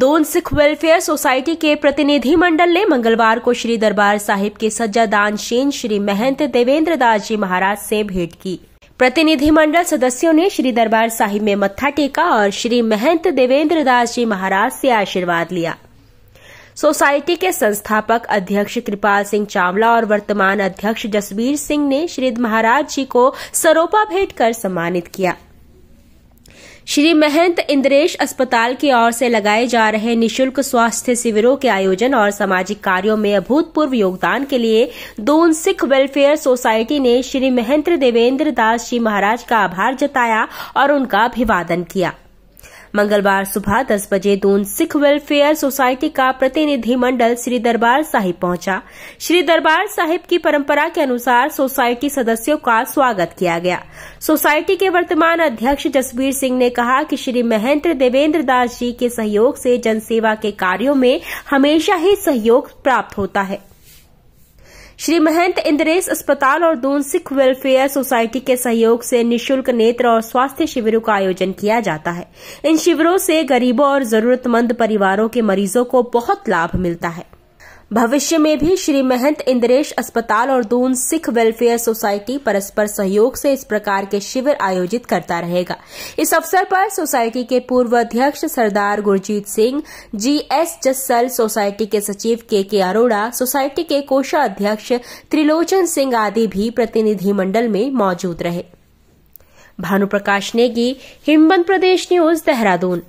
दोन Sikh welfare society के प्रतिनिधि मंडल ने मंगलवार को श्री दरबार साहिब के सज्जादान शेन श्री महंत देवेंद्र दास जी महाराज से भेंट की प्रतिनिधिमंडल सदस्यों ने श्री दरबार साहिब में मत्था टेका और श्री महंत देवेंद्र दास जी महाराज से आशीर्वाद लिया सोसाइटी के संस्थापक अध्यक्ष कृपाल सिंह चावला और वर्तमान अध्यक्ष जसवीर सिंह ने श्री महाराज जी को सरोपा भेंट कर सम्मानित किया श्री महंत इंद्रेश अस्पताल की ओर से लगाए जा रहे निशुल्क स्वास्थ्य शिविरों के आयोजन और सामाजिक कार्यों में अभूतपूर्व योगदान के लिए दून सिख वेलफेयर सोसाइटी ने श्री महंत देवेंद्र दास जी महाराज का आभार जताया और उनका अभिवादन किया मंगलवार सुबह दस बजे दून सिख वेलफेयर सोसाइटी का प्रतिनिधि मंडल श्री दरबार साहिब पहुंचा श्री दरबार साहिब की परंपरा के अनुसार सोसाइटी सदस्यों का स्वागत किया गया सोसाइटी के वर्तमान अध्यक्ष जसवीर सिंह ने कहा कि श्री महेंद्र देवेंद्र दास जी के सहयोग से जनसेवा के कार्यों में हमेशा ही सहयोग प्राप्त होता है श्री महंत इंद्रेश अस्पताल और दून सिख वेलफेयर सोसाइटी के सहयोग से निशुल्क नेत्र और स्वास्थ्य शिविरों का आयोजन किया जाता है इन शिविरों से गरीबों और जरूरतमंद परिवारों के मरीजों को बहुत लाभ मिलता है भविष्य में भी श्री महंत इंद्रेश अस्पताल और दून सिख वेलफेयर सोसाइटी परस्पर सहयोग से इस प्रकार के शिविर आयोजित करता रहेगा इस अवसर पर सोसाइटी के पूर्व अध्यक्ष Sardar Gurjeet Singh G S Jassal society के सचिव के के अरोड़ा सोसाइटी के कोषाध्यक्ष त्रिलोचन सिंह आदि भी प्रतिनिधिमंडल में मौजूद रहे प्रकाश नेगी हिमबंद प्रदेश न्यूज देहरादून